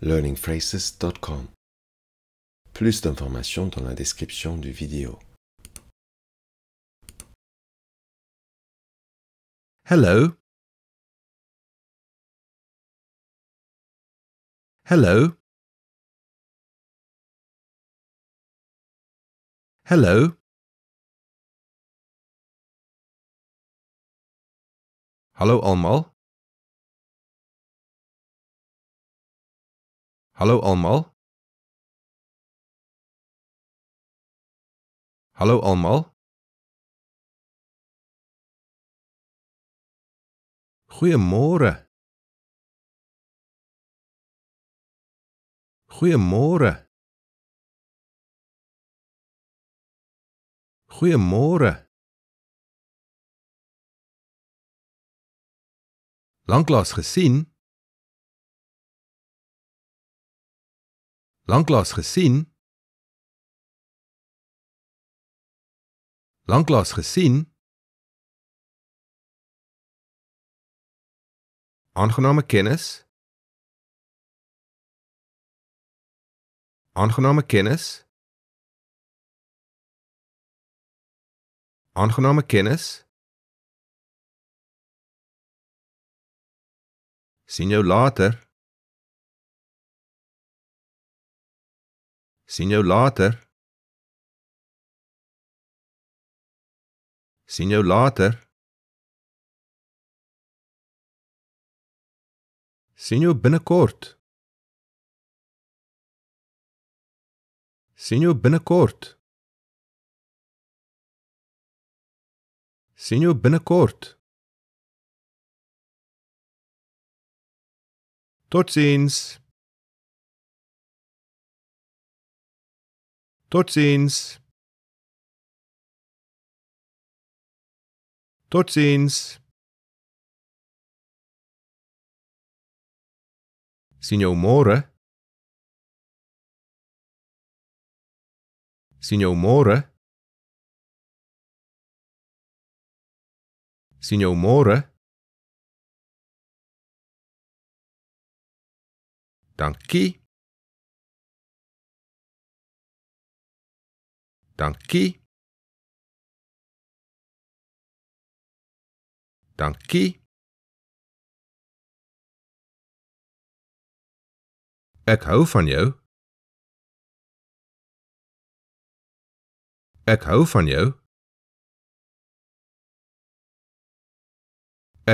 learningphrases.com. Plus d'informations dans la description du vidéo. Hello. Hello. Hello. Hello, Hallo almal. Hallo almal. Goeiemôre. Goeiemôre. Goeiemôre. Lanklaas gesien. Lanklaas gesien? Lanklaas gesien? Aangename kennis. Aangename kennis. Aangename kennis. sien jou later Sien jou later. Sien jou later. Sien jou binnekort. Sien jou binnekort. Sien jou binnekort. Totsiens. Tot ziens. Tot ziens. Signor More. Signor More. Signor More. Dankie. Dankie. Dankie. Ek hou van jou. Ek hou van jou.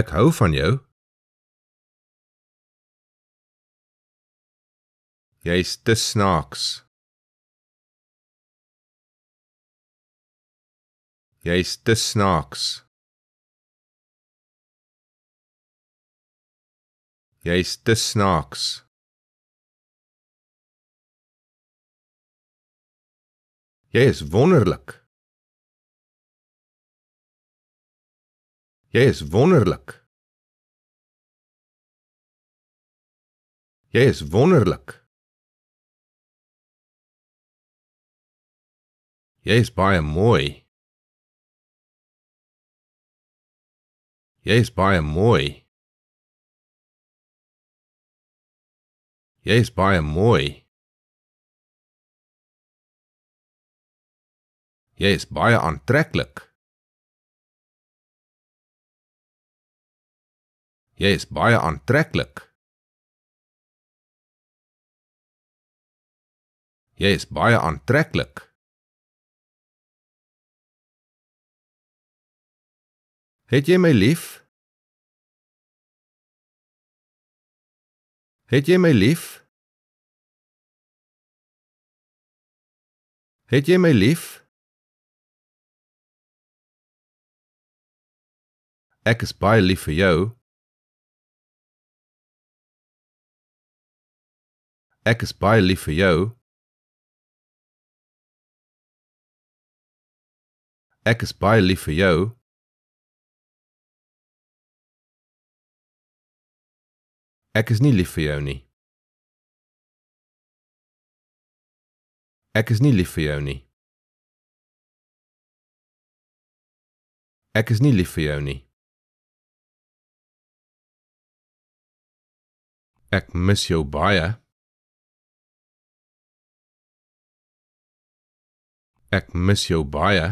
Ek hou van jou. Jy is te snaaks. Jy's te snaaks. Jy's te snaaks. Jy is wonderlik. Jy is wonderlik. Jy is wonderlik. Jy is baie mooi. Jy is baie mooi. Jy is baie mooi. Jy is baie aantreklik. Jy is baie aantreklik. Jy is baie aantreklik. Het jy my lief? Het jy my lief? Het jy my lief? Ek is baie lief vir jou. Ek is baie lief vir jou. Ek is baie lief vir jou. Ek is nie lief vir jou nie. Ek is nie lief vir jou nie. Ek is nie lief vir jou nie. Ek mis jou baie. Ek mis jou baie.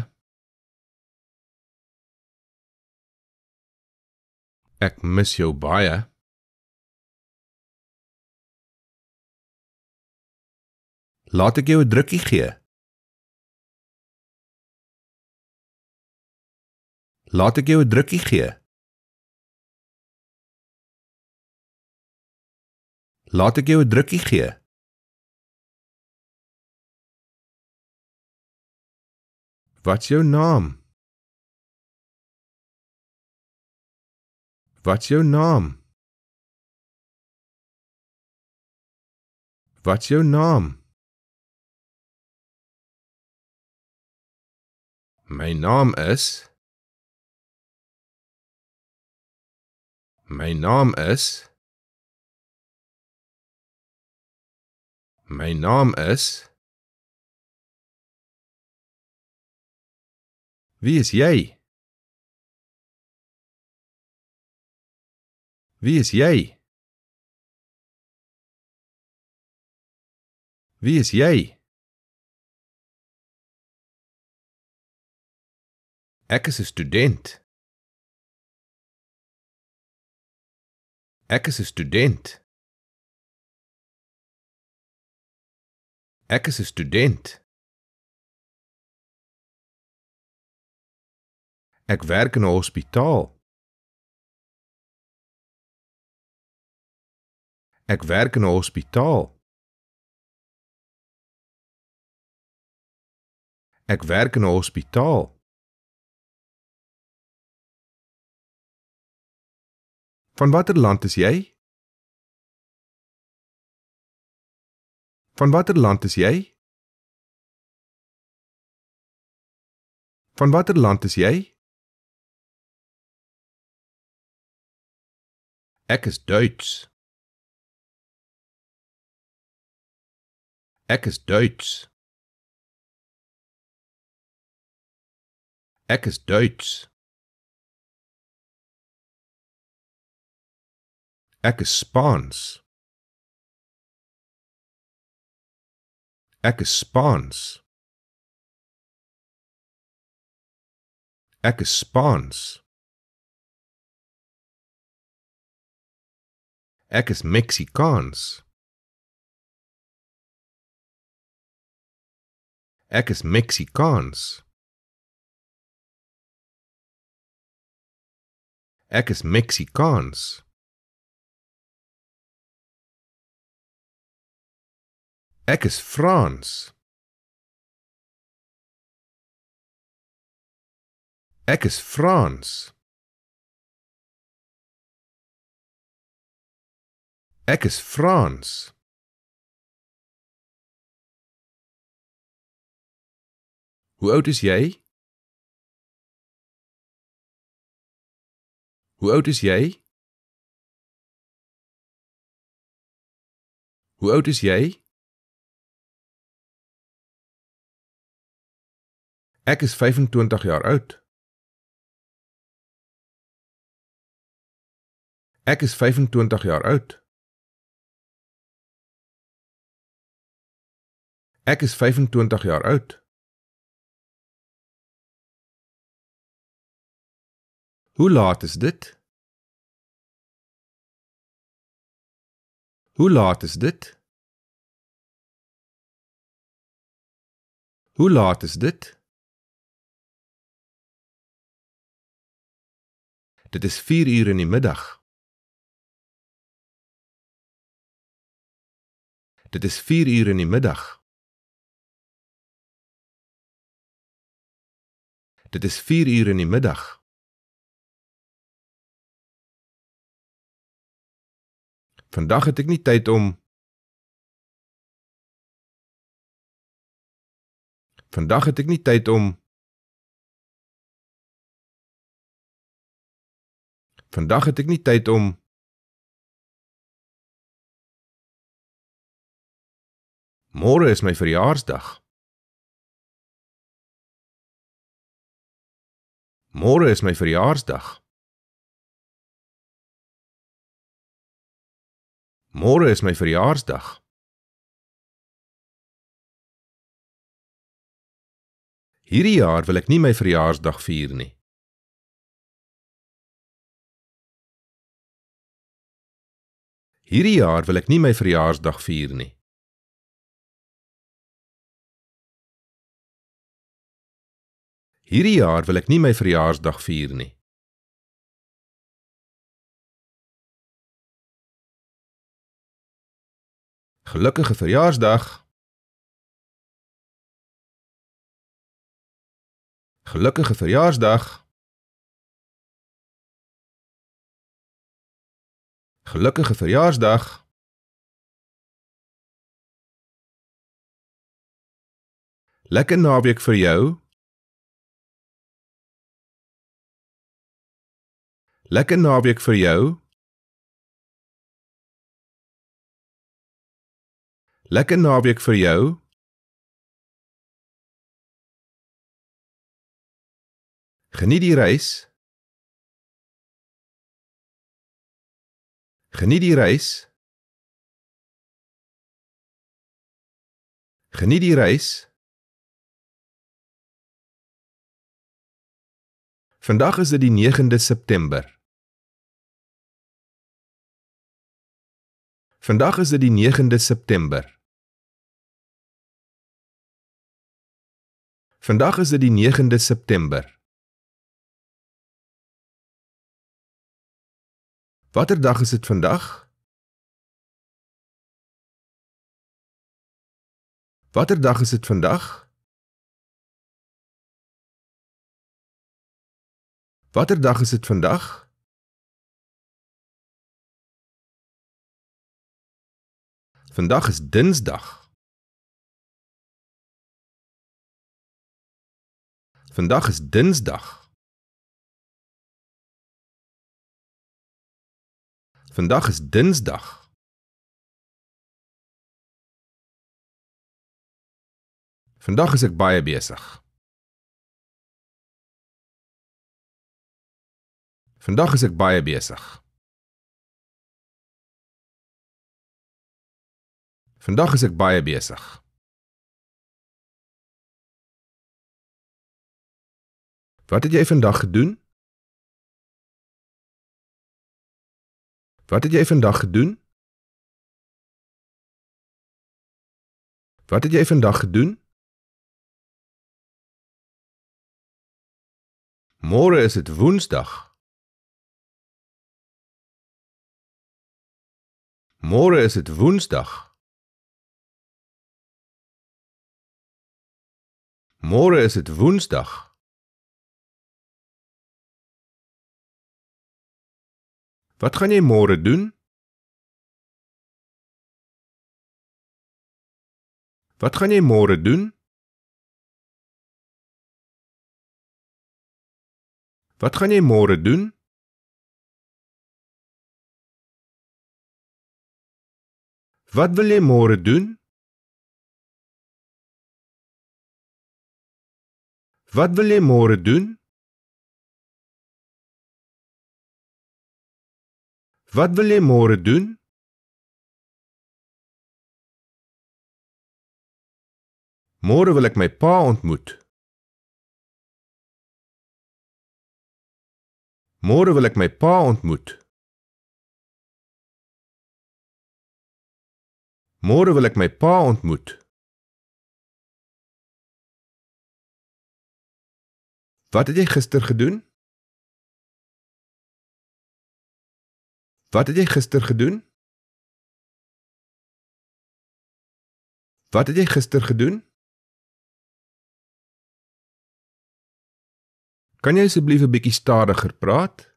Ek mis jou baie. Laat ek jou 'n drukkie gee. Laat ek jou 'n drukkie gee. Laat ek jou 'n drukkie gee. Wat's jou naam? Wat's jou naam? Wat's jou naam? My naam is My naam is My naam is Wie is jy? Wie is jy? Wie is jy? Ek is 'n student. Ek is 'n student. Ek is 'n student. Ek werk in 'n hospitaal. Ek werk in 'n hospitaal. Ek werk in 'n hospitaal. Van watter land is jy? Van watter land is jy? Van watter land is jy? Ek is Duits. Ek is Duits. Ek is Duits. Ek is Spaans. Ek is Spaans. Ek is Spaans. Ek is Mexikaans. Ek is Mexikaans. Ek is Frans. Ek is Frans. Ek is Frans. Hoe oud is jy? Hoe oud is jy? Hoe oud is jy? Ek is 25 jaar oud. Ek is 25 jaar oud. Ek is 25 jaar oud. Hoe laat is dit? Hoe laat is dit? Hoe laat is dit? Dit is 4 uur in die middag. Dit is 4 uur in die middag. Dit is 4 uur in die middag. Vandag het ek nie tyd om Vandag het ek nie tyd om Vandag het ek nie tyd om Môre is my verjaarsdag. Môre is my verjaarsdag. Môre is my verjaarsdag. Hierdie jaar wil ek nie my verjaarsdag vier nie. Hierdie jaar wil ek nie my verjaarsdag vier nie. Hierdie jaar wil ek nie my verjaarsdag vier nie. Gelukkige verjaarsdag. Gelukkige verjaarsdag. Gelukkige verjaarsdag. Lekker naweek vir jou. Lekker naweek vir jou. Lekker naweek vir jou. Geniet die reis. Geniet die reis. Geniet die reis. Vandag is dit die 9de September. Vandag is dit die 9de September. Vandag is dit die 9de September. Watter dag is dit vandag? Watter dag is dit vandag? Watter dag is dit vandag? Vandag is Dinsdag. Vandag is Dinsdag. Vandag is Dinsdag. Vandag is ek baie besig. Vandag is ek baie besig. Vandag is ek baie besig. Wat het jy vandag gedoen? Wat het jy vandag gedoen? Wat het jy vandag gedoen? Morgen is het Woensdag. Morgen is het Woensdag. Morgen is het Woensdag. Wat gaan jy môre doen? Wat gaan jy môre doen? Wat gaan jy môre doen? Wat wil jy môre doen? Wat wil jy môre doen? Wat wil jy môre doen? Môre wil ek my pa ontmoet. Môre wil ek my pa ontmoet. Môre wil ek my pa ontmoet. Wat het jy gister gedoen? Wat het jy gister gedoen? Wat het jy gister gedoen? Kan jy asseblief 'n bietjie stadiger praat?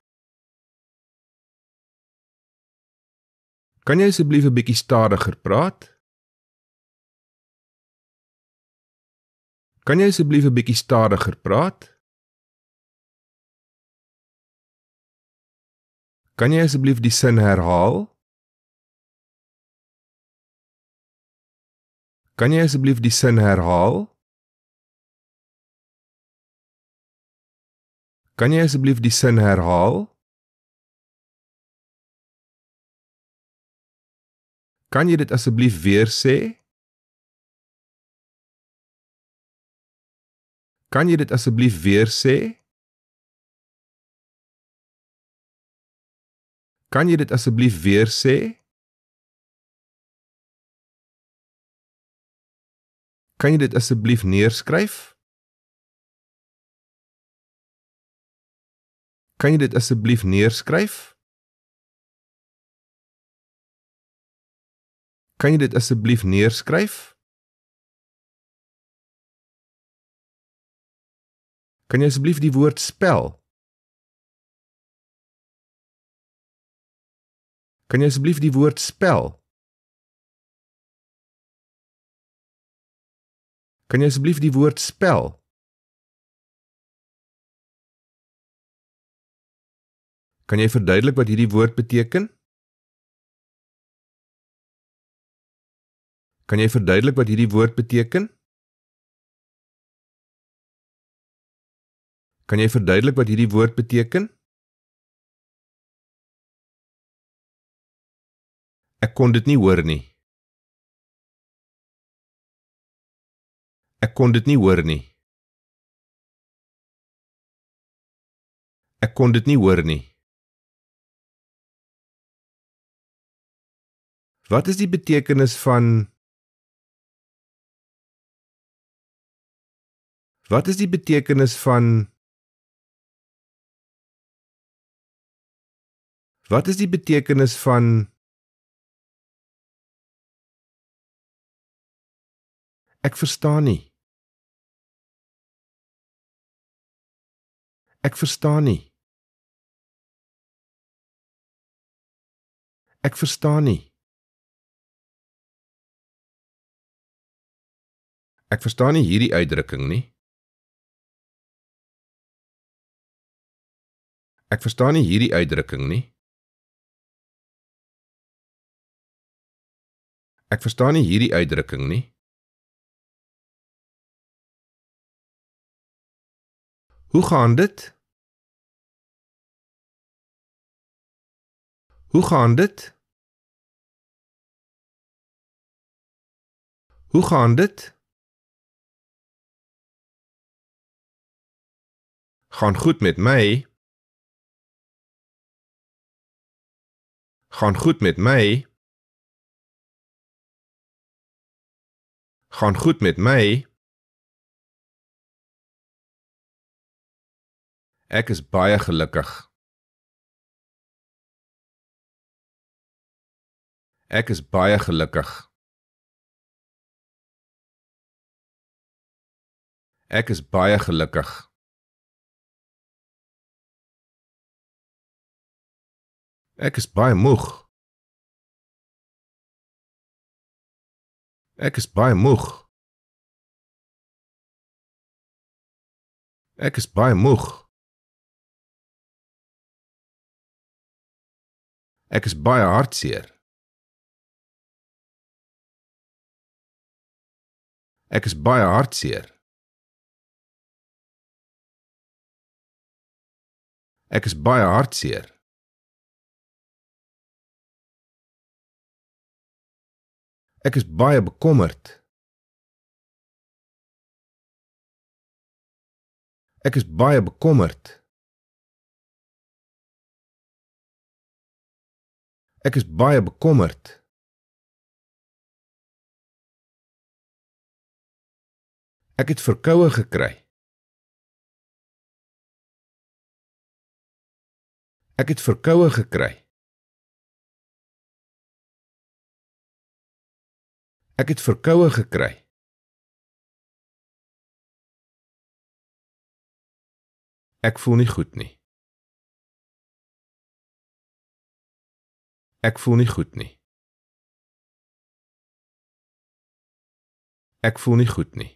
Kan jy asseblief 'n bietjie stadiger praat? Kan jy asseblief 'n bietjie stadiger praat? Kan jy asseblief die sin herhaal? Kan jy asseblief die sin herhaal? Kan jy asseblief die sin herhaal? Kan jy dit asseblief weer sê? Kan jy dit asseblief weer sê? Kan jy dit asseblief weer sê? Kan jy dit asseblief neerskryf? Kan jy dit asseblief neerskryf? Kan jy dit asseblief neerskryf? Kan jy asseblief die woord spel? Kan jy asseblief die woord spel? Kan jy asseblief die woord spel? Kan jy verduidelik wat hierdie woord beteken? Kan jy verduidelik wat hierdie woord beteken? Kan jy verduidelik wat hierdie woord beteken? kon dit nie hoor nie. Ek kon dit nie hoor nie. Ek kon dit nie hoor nie. Wat is die betekenis van Wat is die betekenis van Wat is die betekenis van Ek verstaan nie. Ek verstaan nie. Ek verstaan nie. Ek verstaan nie hierdie uitdrukking nie. Ek verstaan nie hierdie uitdrukking nie. Ek verstaan nie hierdie uitdrukking nie. Hoe gaan dit? Hoe gaan dit? Hoe gaan dit? Gaan goed met mij. Gaan goed met mij. Gaan goed met mij. Ek is baie gelukkig. Ek is baie gelukkig. Ek is baie gelukkig. Ek is baie moeg. Ek is baie moeg. Ek is baie moeg. Ek is baie hartseer. Ek is baie hartseer. Ek is baie hartseer. Ek is baie bekommerd. Ek is baie bekommerd. Ek is baie bekommerd. Ek is baie bekommerd. Ek het verkoue gekry. Ek het verkoue gekry. Ek het verkoue gekry. Ek voel nie goed nie. Ek voel nie goed nie. Ek voel nie goed nie.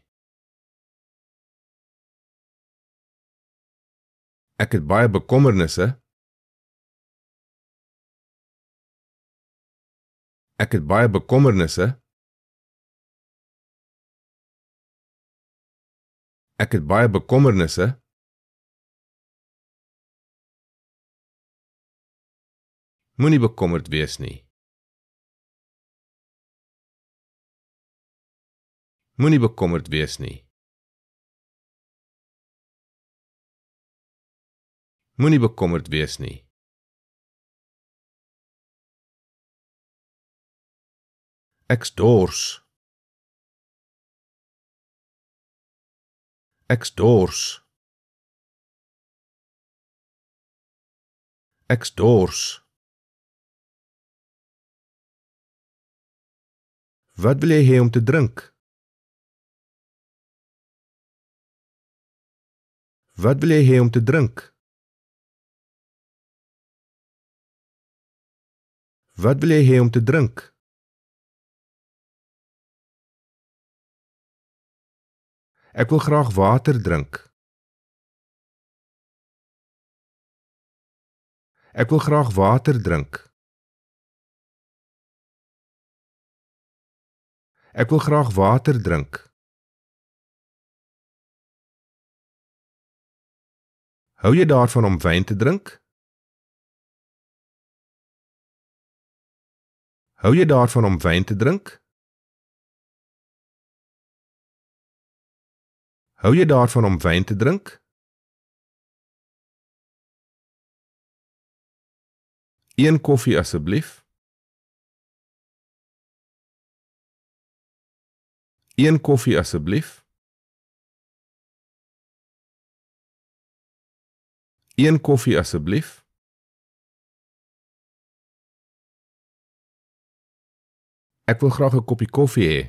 Ek het baie bekommernisse. Ek het baie bekommernisse. Ek het baie bekommernisse. moenie bekommerd wees nie. Moenie bekommerd wees nie. Moenie bekommerd wees nie. Ek dors. Ek dors. Ek dors. Wat wil jy hê om te drink? Wat wil jy hê om te drink? Wat wil jy hê om te drink? Ek wil graag water drink. Ek wil graag water drink. Ek wil graag water drink. Hou jy daarvan om wyn te drink? Hou jy daarvan om wyn te drink? Hou jy daarvan om wyn te drink? Een koffie asseblief. Een koffie asseblief. Een koffie asseblief. Ek wil graag 'n koppie koffie hê.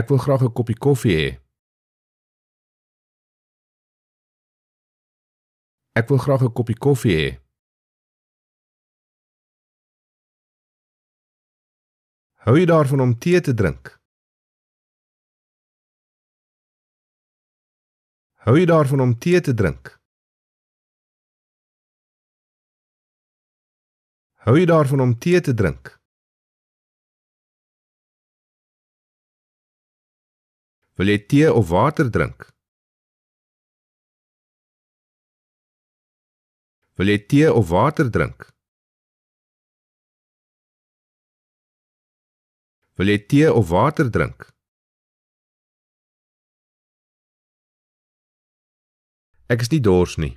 Ek wil graag 'n koppie koffie hê. Ek wil graag 'n koppie koffie hê. Hou jy daarvan om tee te drink? Hou jy daarvan om tee te drink? Hou jy daarvan om tee te drink? Wil jy tee of water drink? Wil jy tee of water drink? Wil jy tee of water drink? Ek is nie dors nie.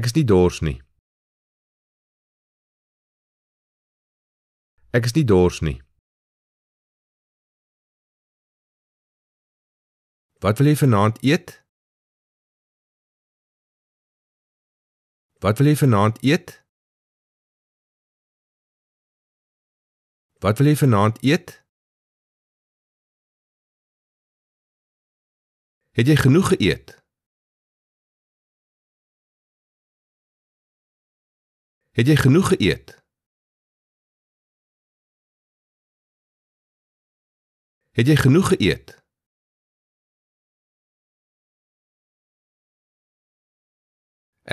Ek is nie dors nie. Ek is nie dors nie. Wat wil jy vanaand eet? Wat wil jy vanaand eet? Wat wil jy vanaand eet? Het jy genoeg geëet? Het jy genoeg geëet? Het jy genoeg geëet?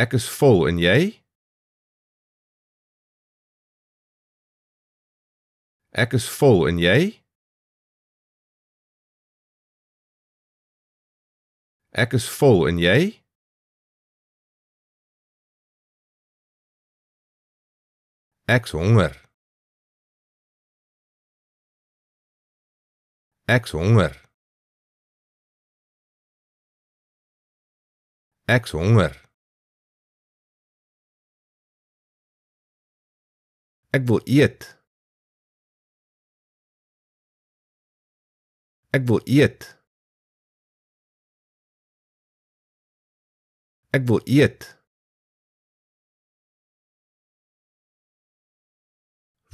Ek is vol en jy? Ek is vol en jy? Ek is vol en jy? Ek is honger. Ek is honger. Ek is honger. Ek wil eet. Ek wil eet. Ek wil eet.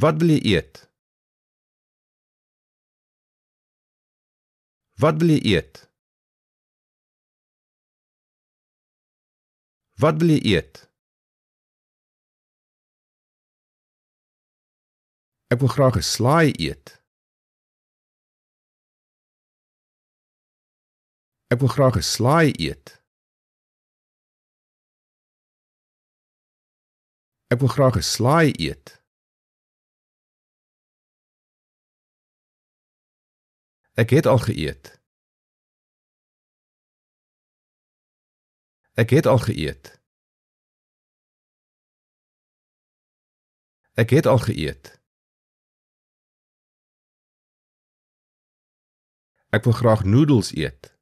Wat wil jy eet? Wat wil jy eet? Wat wil jy eet? Ek wil graag 'n slaai eet. Ek wil graag 'n slaai eet. Ek wil graag 'n slaai eet. Ek het al geëet. Ek het al geëet. Ek het al geëet. Ek wil graag noedels eet.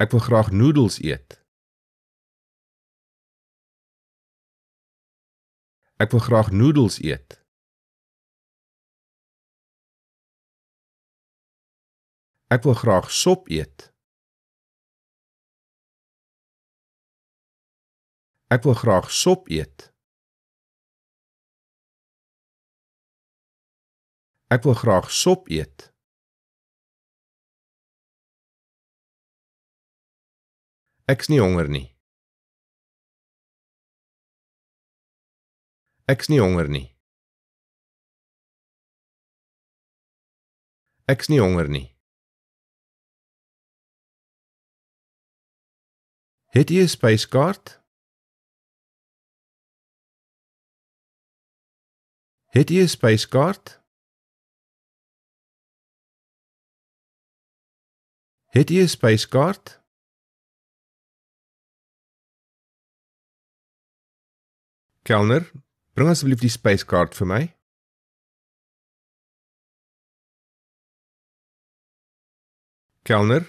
Ek wil graag noedels eet. Ek wil graag noedels eet. Ek wil graag sop eet. Ek wil graag sop eet. Ek wil graag sop eet. Ek Ek's nie honger nie. Ek's nie honger nie. Ek's nie honger nie. Het jy 'n spyskaart? Het jy 'n spyskaart? Het jy 'n spyskaart? Kelner, bring asseblief die spyskaart vir my. Kelner,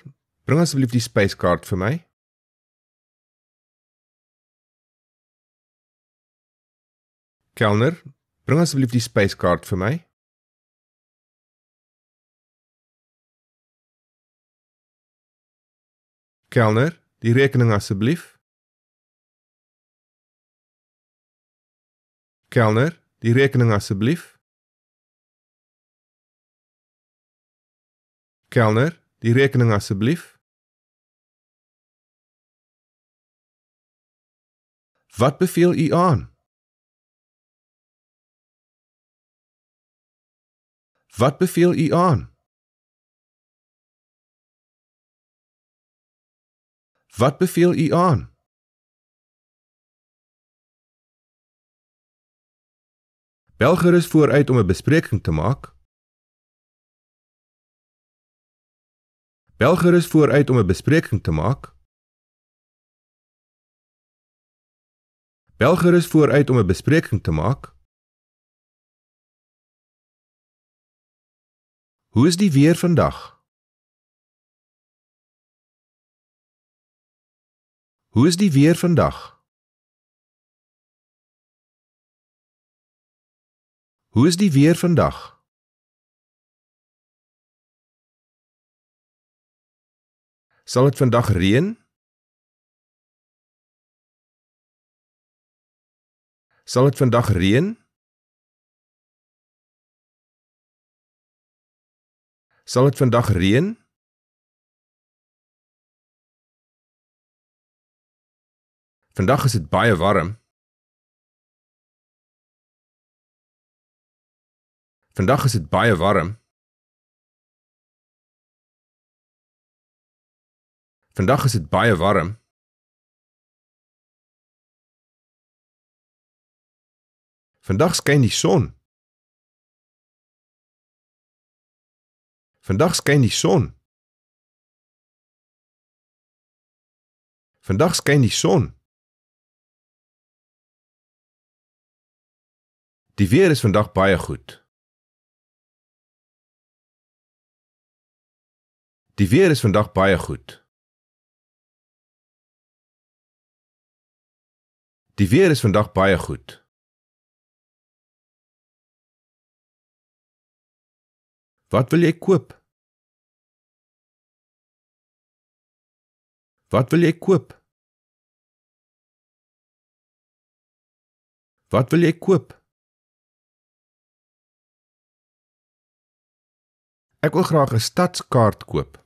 bring asseblief die spyskaart vir my. Kelner, bring asseblief die spyskaart vir my. Kelner, die rekening asseblief. Kelner, die rekening asseblief. Kelner, die rekening asseblief. Wat beveel u aan? Wat beveel u aan? Wat beveel u aan? Bel gerus vooruit om 'n bespreking te maak. Bel gerus vooruit om 'n bespreking te maak. Bel gerus vooruit om 'n bespreking te maak. Hoe is die weer vandag? Hoe is die weer vandag? Hoe is die weer vandag? Sal het vandag reen? Sal het vandag reen? Sal het vandag reen? Vandag is het baie warm. Vandag is dit baie warm. Vandag is dit baie warm. Vandag skyn die son. Vandag skyn die son. Vandag skyn die son. Die weer is vandag baie goed. Die weer is vandag baie goed. Die weer is vandag baie goed. Wat wil jy koop? Wat wil jy koop? Wat wil jy koop? Ek wil graag 'n stadskaart koop.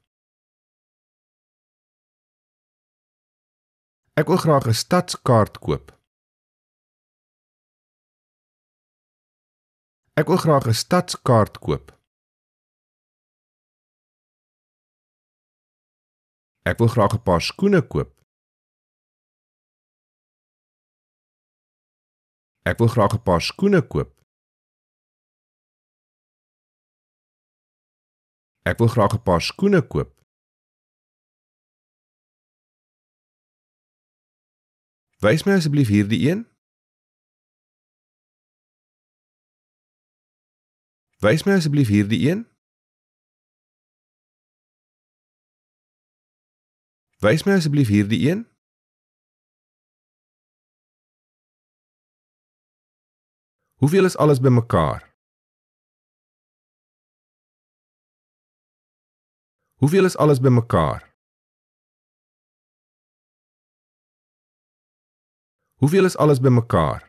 Ek wil graag 'n stadskaart koop. Ek wil graag 'n stadskaart koop. Ek wil graag 'n paar skoene koop. Ek wil graag 'n paar skoene koop. Ek wil graag 'n paar skoene koop. Wys my asseblief hierdie een. Wys my asseblief hierdie een. Wys my asseblief hierdie een. Hoeveel is alles bymekaar? Hoeveel is alles bymekaar? Hoeveel is alles bymekaar?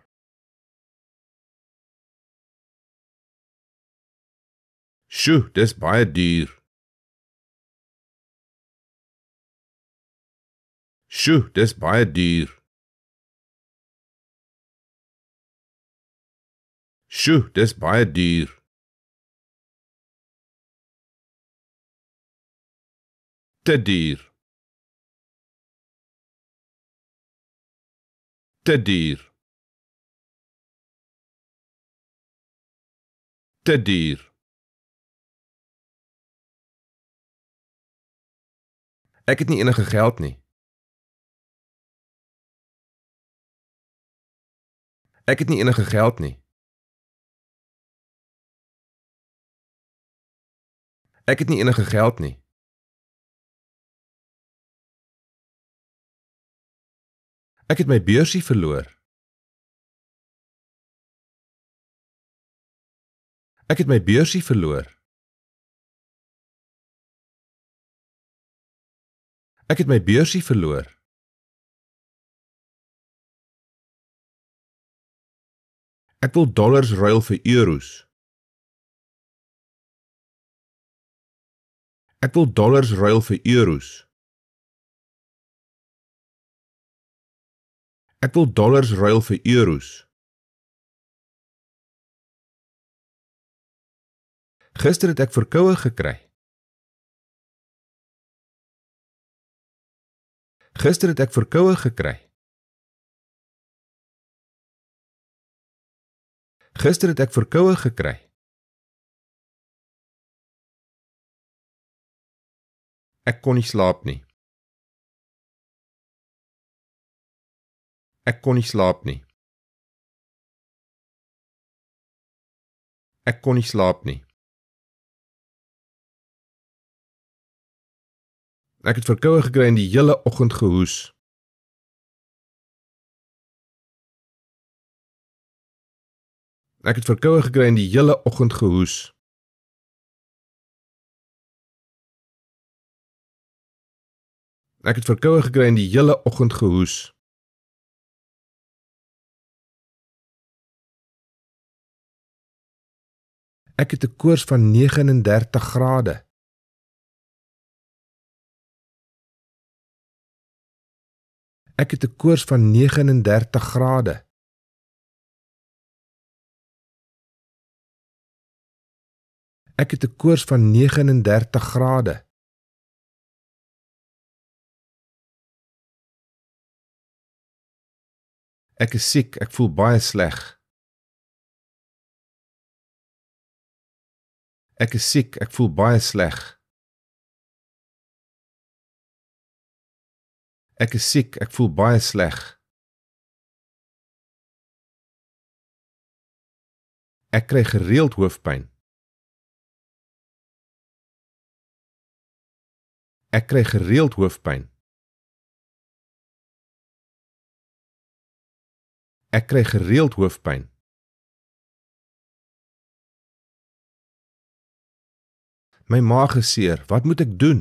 Sjoe, dis baie duur. Sjoe, dis baie duur. Sjoe, dis baie duur. Te duur. te duur te duur ek het nie enige geld nie ek het nie enige geld nie ek het nie enige geld nie ek Ek het my beursie verloor. Ek het my beursie verloor. Ek het my beursie verloor. Ek wil dollars ruil vir euros. Ek wil dollars ruil vir euros. Ek wil dollars ruil vir euros. Ek wil dollars ruil vir euros. Gister het ek verkoue gekry. Gister het ek verkoue gekry. Gister het ek verkoue gekry. Ek kon nie slaap nie. Ek kon nie slaap nie. Ek kon nie slaap nie. Ek het verkoue gekry en die hele oggend gehoes. Ek het verkoue gekry en die hele oggend gehoes. Ek het verkoue gekry en die hele oggend gehoes. Ek het 'n koers van 39 grade. Ek het 'n koers van 39 grade. Ek het 'n koers van 39 grade. Ek is siek, ek voel baie sleg. Ek is siek, ek voel baie sleg. Ek is siek, ek voel baie sleg. Ek kry gereeld hoofpyn. Ek kry gereeld hoofpyn. Ek kry gereeld hoofpyn. My maag is seer. Wat moet ek doen?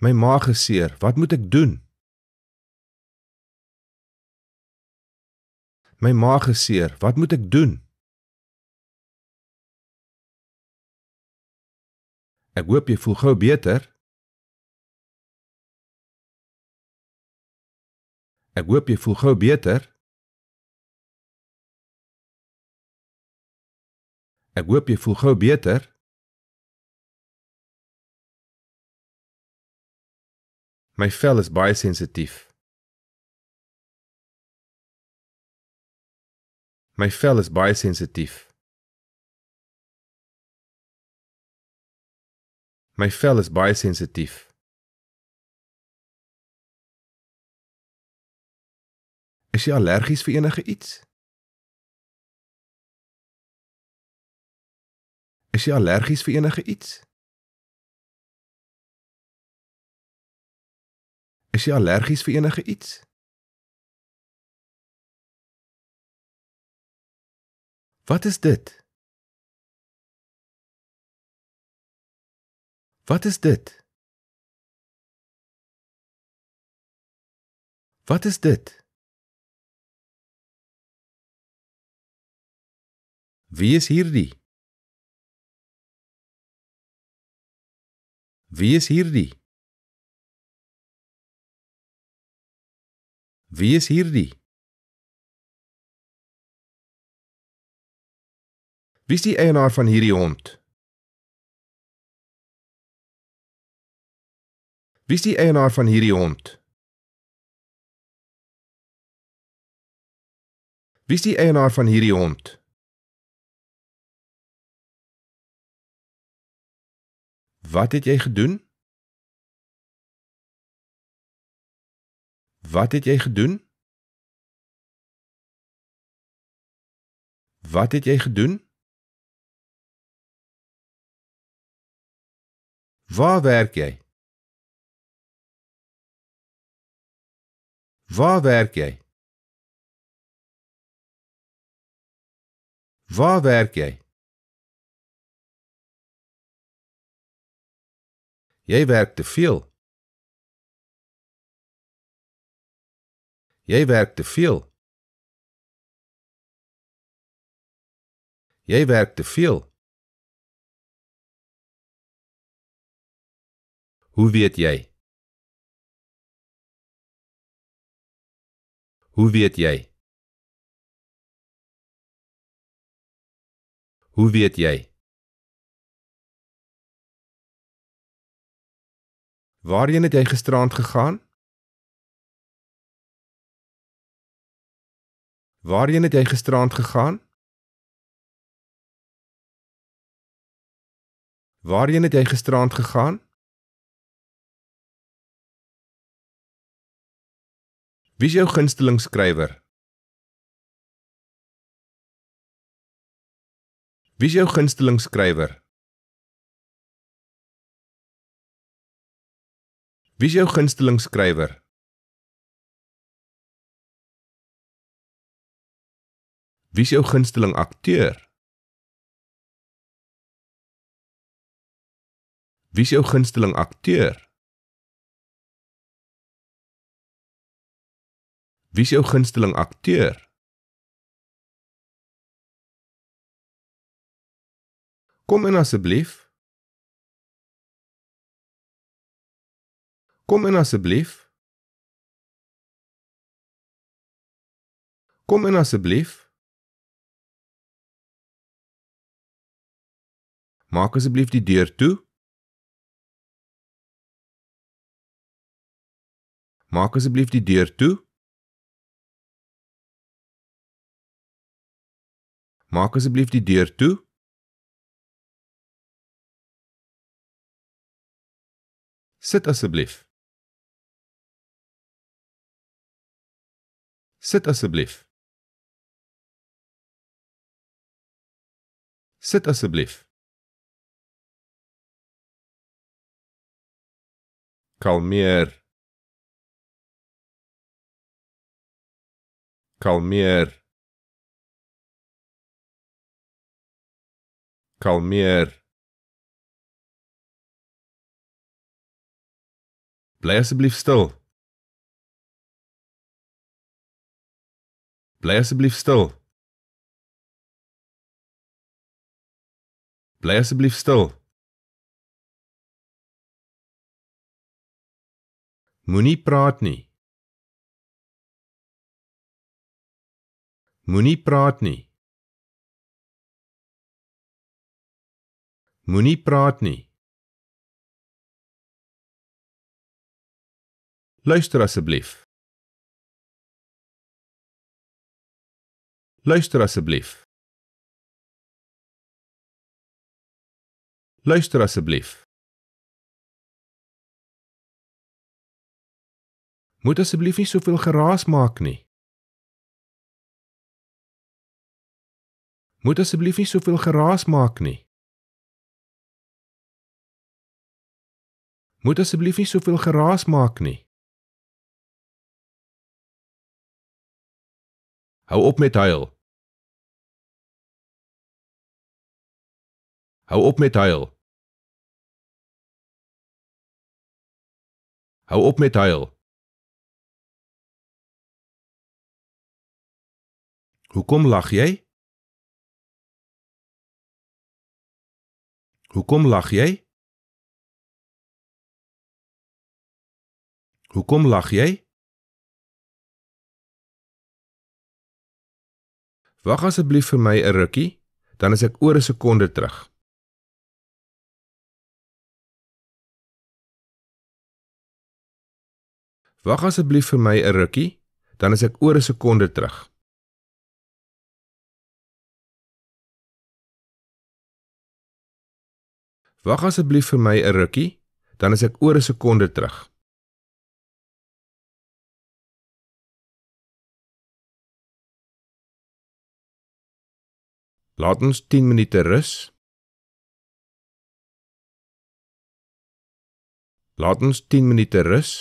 My maag is seer. Wat moet ek doen? My maag is seer. Wat moet ek doen? Ek hoop jy voel gou beter. Ek hoop jy voel gou beter. Ek hoop jy voel gou beter. My vel is baie sensitief. My vel is baie sensitief. My vel is baie sensitief. Is jy allergies vir enige iets? Is jy allergies vir enige iets? Is jy allergies vir enige iets? Wat is dit? Wat is dit? Wat is dit? Wie is hierdie? Wie is hierdie? Wie is hierdie? Wie is die eienaar van hierdie hond? Wie is die eienaar van hierdie hond? Wie is die eienaar van hierdie hond? Wat dit jy gedoen? Wat het jy gedoen? Wat het jy gedoen? Waar werk jy? Waar werk jy? Waar werk jy? Jy werk te veel. Jy werk te veel. Jy werk te veel. Hoe weet jy? Hoe weet jy? Hoe weet jy? Waarheen het jy gisteraand gegaan? Waarheen het jy gisteraand gegaan? Waarheen het jy gisteraand gegaan? Wie is jou gunsteling skrywer? Wie is jou gunsteling skrywer? Wie is jou gunsteling skrywer? Wie is jou gunsteling akteur? Wie is jou gunsteling akteur? Wie is jou gunsteling akteur? Kom in asseblief. Kom in asseblief. Kom in asseblief. Maak asseblief die deur toe. Maak asseblief die deur toe. Maak asseblief die deur toe. Sit asseblief. Sit asseblief. Sit asseblief. Kalmeer. Kalmeer. Kalmeer. Bly asseblief stil. Bly asseblief stil. Bly asseblief stil. Moenie praat nie. Moenie praat nie. Moenie praat nie. Luister asseblief. Luister asseblief. Luister asseblief. Moet asseblief nie soveel geraas maak nie. Moet asseblief nie soveel geraas maak nie. Moet asseblief nie soveel geraas maak nie. Hou op met huil. Hou op met huil. Hou op met huil. Hoekom lag jy? Hoekom lag jy? Hoekom lag jy? Wag asseblief vir my 'n rukkie, dan is ek oor 'n sekonde terug. Wag asseblief vir my 'n rukkie, dan is ek oor 'n sekonde terug. Wag asseblief vir my 'n rukkie, dan is ek oor 'n sekonde terug. Laat ons 10 minute rus. Laat ons 10 minute rus.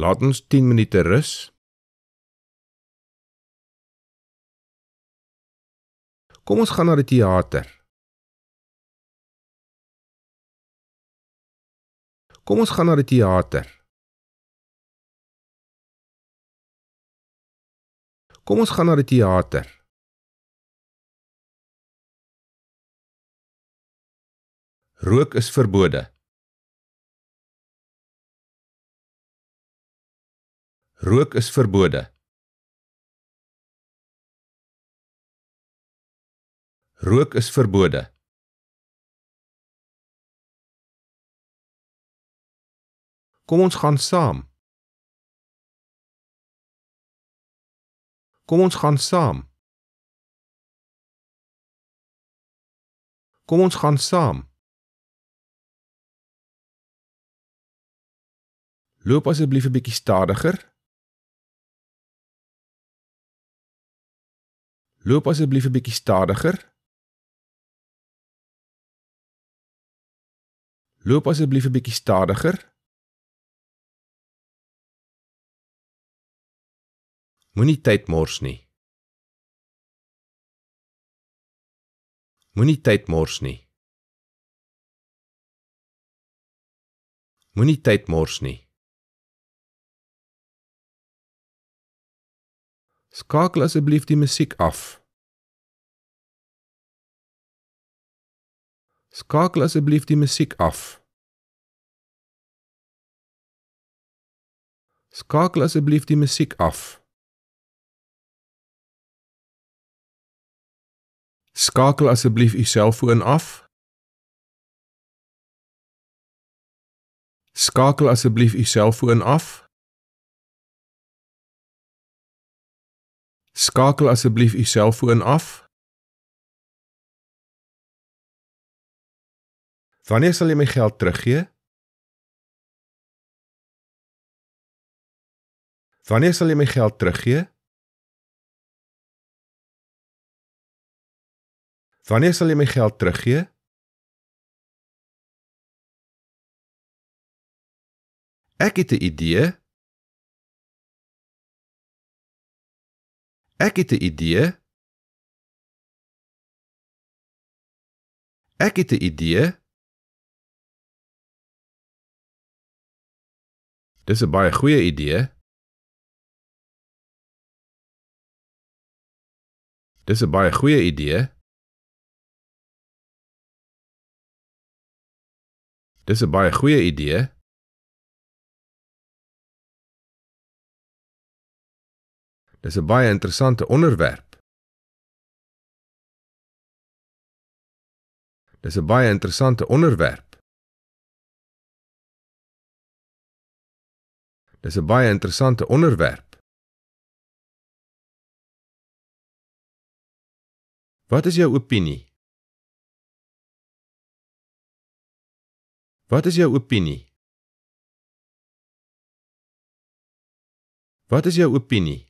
Laat ons 10 minute rus. Kom ons gaan na die teater. Kom ons gaan na die teater. Kom ons gaan na die teater. Rook is verbode. Rook is verbode. Rook is verbode. Kom ons gaan saam. Kom ons gaan saam. Kom ons gaan saam. Loop asseblief 'n bietjie stadiger. Loop asseblief 'n bietjie stadiger. Loop asseblief 'n bietjie stadiger. Moenie tyd mors nie. Moenie tyd mors nie. Moenie tyd mors nie. Skakel asseblief die musiek af. Skakel asseblief die musiek af. Skakel asseblief die musiek af. Skakel asseblief u selfoon af. Skakel asseblief u selfoon af. Skakel asseblief u selfoon af. Wanneer sal jy my geld teruggee? Wanneer sal jy my geld teruggee? Wanneer sal jy my geld teruggee? Ek het 'n idee. Ek het 'n idee. Ek het 'n idee. Dis 'n baie goeie idee. Dis 'n baie goeie idee. Dis 'n baie goeie idee. Dis 'n baie interessante onderwerp. Dis 'n baie interessante onderwerp. Dis 'n baie interessante onderwerp. Wat is jou opinie? Wat is jou opinie? Wat is jou opinie?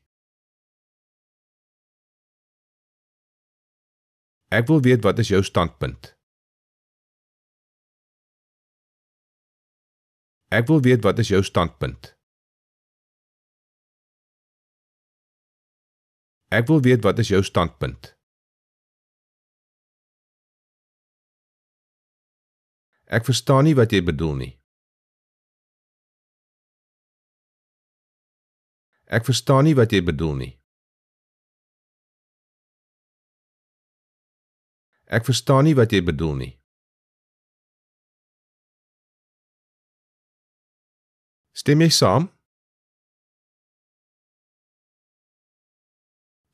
Ek wil weet wat is jou standpunt? Ek wil weet wat is jou standpunt? Ek wil weet wat is jou standpunt? Ek verstaan nie wat jy bedoel nie. Ek verstaan nie wat jy bedoel nie. Ek verstaan nie wat jy bedoel nie. Stem jy saam?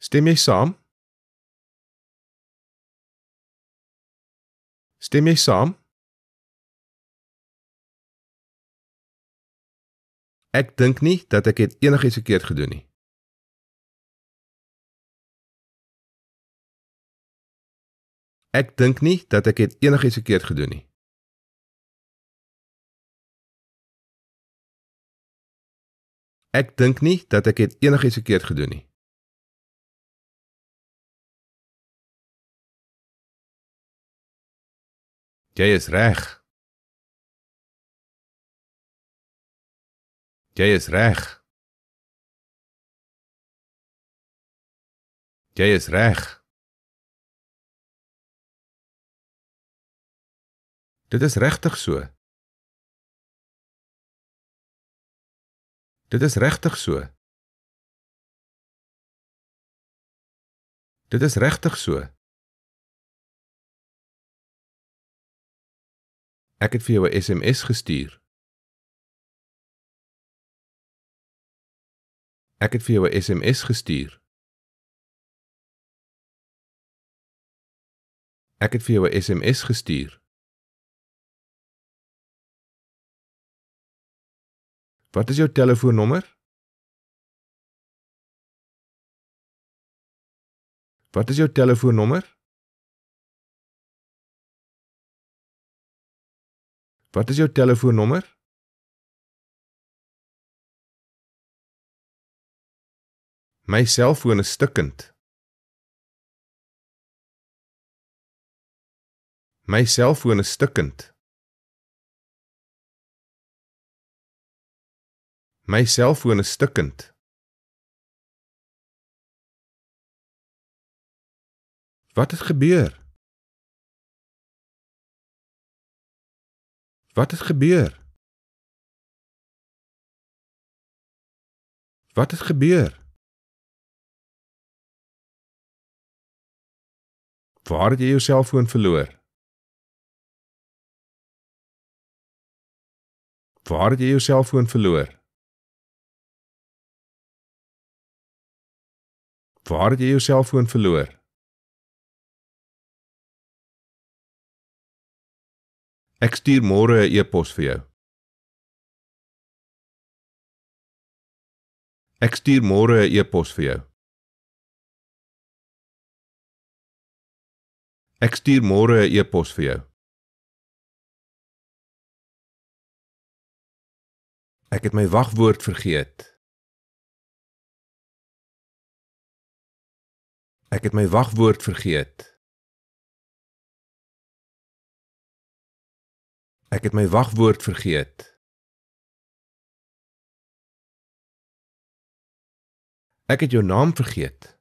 Stem jy saam? Stem jy saam? Ek dink nie dat ek dit enigiets verkeerd gedoen nie. Ek dink nie dat ek dit enigiets verkeerd gedoen nie. Ek dink nie dat ek dit enigiets verkeerd gedoen nie. Jy is reg. Jy is reg. Jy is reg. Dit is regtig so. Dit is regtig so. Dit is regtig so. Ek het vir jou 'n SMS gestuur. Ek het vir jou 'n SMS gestuur. Ek het vir jou 'n SMS gestuur. Wat is jou telefoonnommer? Wat is jou telefoonnommer? Wat is jou telefoonnommer? My selfoon is stukkend. My selfoon is stukkend. My selfoon is stukkend. Wat het gebeur? Wat het gebeur? Wat het gebeur? Waar het jy jou selfoon verloor? Waar het jy jou selfoon verloor? Waar het jy jou selfoon verloor? Ek stuur môre 'n e-pos vir jou. Ek stuur môre 'n e-pos vir jou. Ek stuur môre 'n e-pos vir jou. Ek het my wagwoord vergeet. Ek het my wagwoord vergeet. Ek het my wagwoord vergeet. Ek het jou naam vergeet.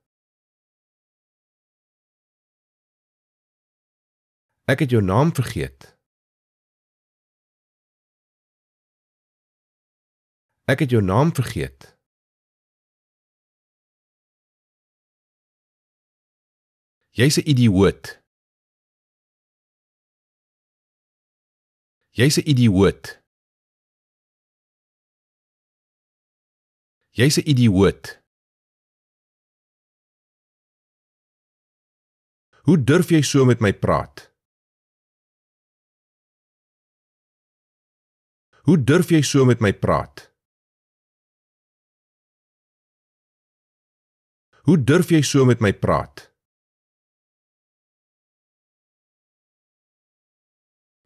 Ek het jou naam vergeet. Ek het jou naam vergeet. Jy's 'n idioot. Jy's 'n idioot. Jy's 'n idioot. Hoe durf jy so met my praat? Hoe durf jy so met my praat? Hoe durf jy so met my praat?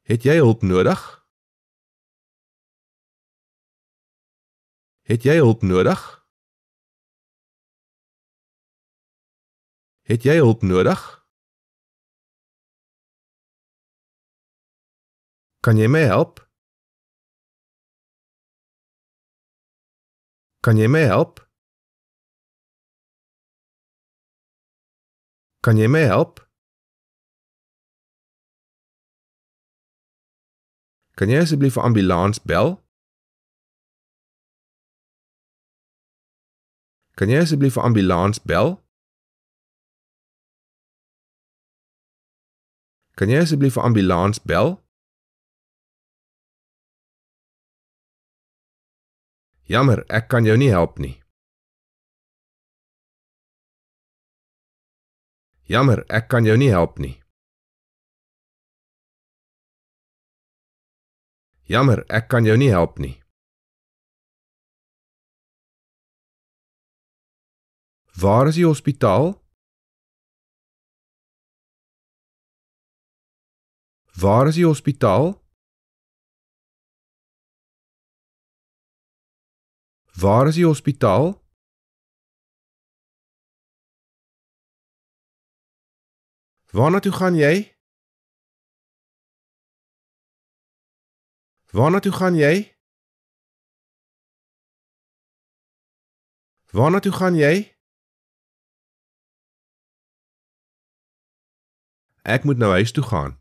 Het jy hulp nodig? Het jy hulp nodig? Het jy hulp nodig? Kan jy my help? Can you mij helpen? Kan jij mij help? Kan jy asseblief 'n ambulans bel? Kan jy asseblief 'n ambulans bel? Kan jy asseblief 'n ambulans bel? Jammer, ek kan jou nie help nie. Jammer, ek kan jou nie help nie. Jammer, ek kan jou nie help nie. Waar is die hospitaal? Waar is die hospitaal? Waar is die hospitaal? Waarna toe gaan jy? Waarna toe gaan jy? Waarna toe gaan jy? Ek moet nou huis toe gaan.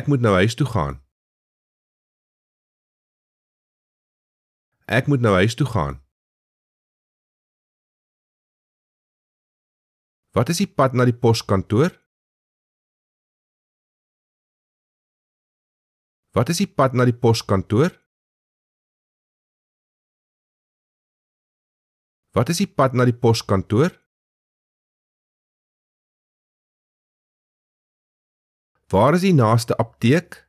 Ek moet nou huis toe gaan. Ek moet nou huis toe gaan. Wat is die pad na die poskantoor? Wat is die pad na die poskantoor? Wat is die pad na die poskantoor? Waar is die naaste apteek?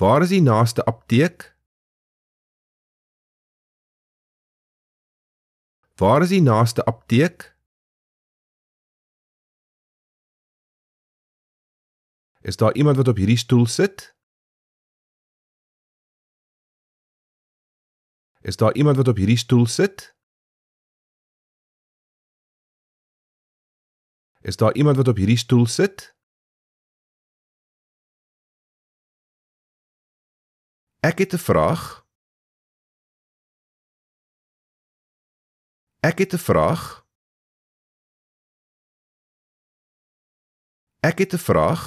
Waar is die naaste apteek? Waar is die naaste apteek? Is daar iemand wat op hierdie stoel sit? Is daar iemand wat op hierdie stoel sit? Is daar iemand wat op hierdie stoel sit? Ek het 'n vraag. Ek het 'n vraag. Ek het 'n vraag.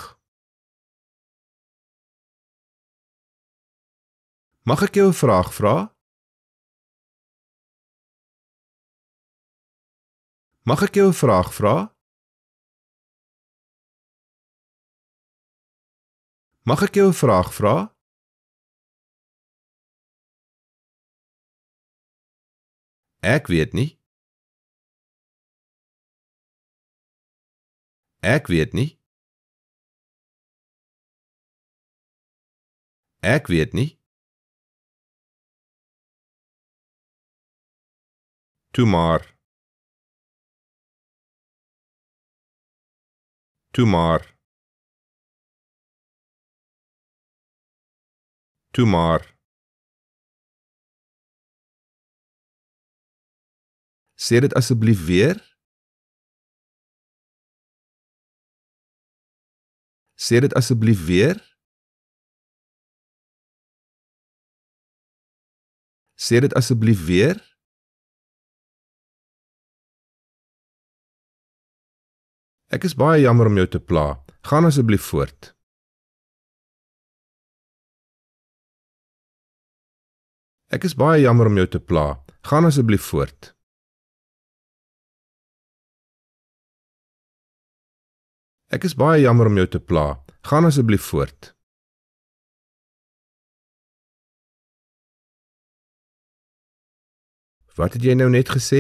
Mag ek jou 'n vraag vra? Mag ek jou 'n vraag vra? Mag ek jou 'n vraag vra? Ek weet nie. Ek weet nie. Ek weet nie. Toe maar. Toe maar. Toe maar. Sê dit asseblief weer. Sê dit asseblief weer. Sê dit asseblief weer. Ek is baie jammer om jou te pla. Gaan asseblief voort. Ek is baie jammer om jou te pla. Gaan asseblief voort. Ek is baie jammer om jou te pla. Gaan asseblief voort. Wat het jy nou net gesê?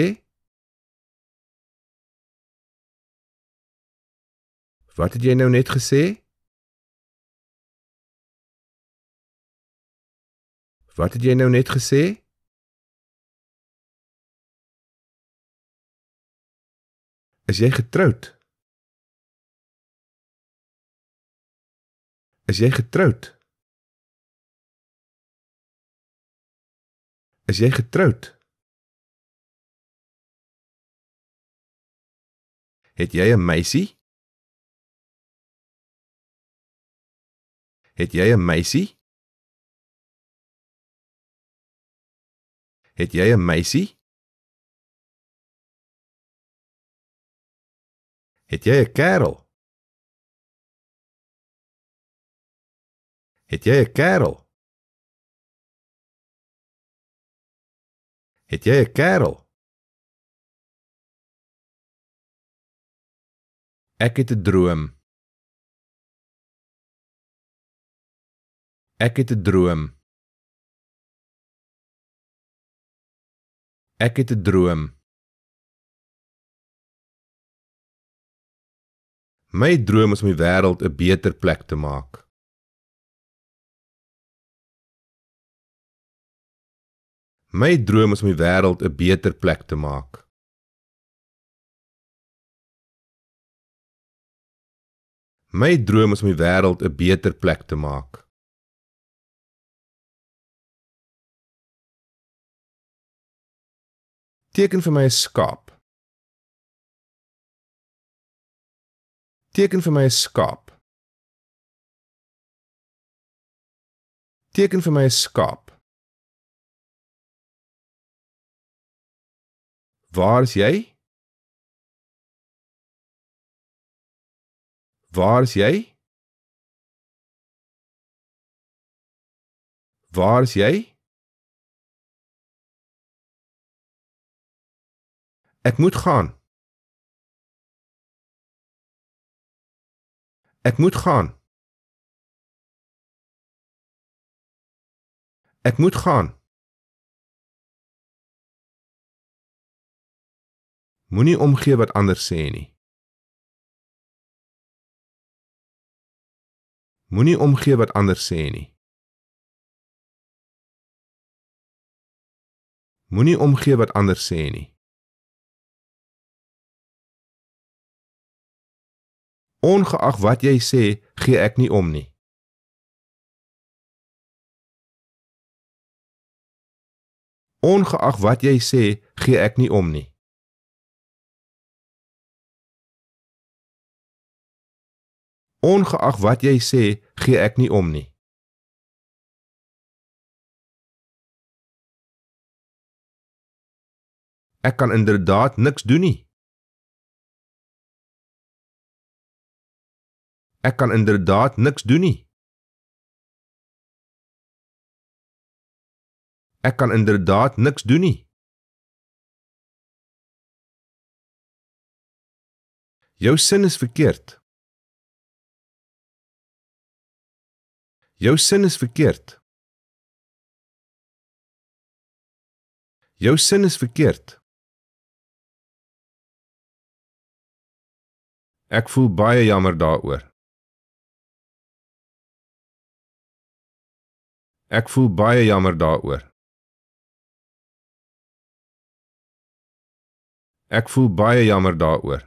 Wat het jy nou net gesê? Wat het jy nou net gesê? Is jy getroud? Is jy getroud? Is jy getroud? Het jy 'n meisie? Het jy 'n meisie? Het jy 'n meisie? Het jy 'n kerel? Het jy 'n kerel? Het jy 'n kerel? Ek het 'n droom. Ek het 'n droom. Ek het 'n droom. My droom is om die wêreld 'n beter plek te maak. My droom is om die wêreld 'n beter plek te maak. My droom is om die wêreld 'n beter plek te maak. Teken vir my 'n skaap. Teken vir my 'n skaap. Teken vir my 'n skaap. Waar is jy? Waar is jy? Waar is jy? Ek moet gaan. Ek moet gaan. Ek moet gaan. Ek moet gaan. moenie omgee wat ander sê nie. Moenie omgee wat ander sê nie. Moenie omgee wat ander sê nie. Ongeag wat jy sê, gee ek nie om nie. Ongeag wat jy sê, gee ek nie om nie. Ongeag wat jy sê, gee ek nie om nie. Ek kan inderdaad niks doen nie. Ek kan inderdaad niks doen nie. Ek kan inderdaad niks doen nie. Jou sin is verkeerd. Jou sin is verkeerd. Jou sin is verkeerd. Ek voel baie jammer daaroor. Ek voel baie jammer daaroor. Ek voel baie jammer daaroor.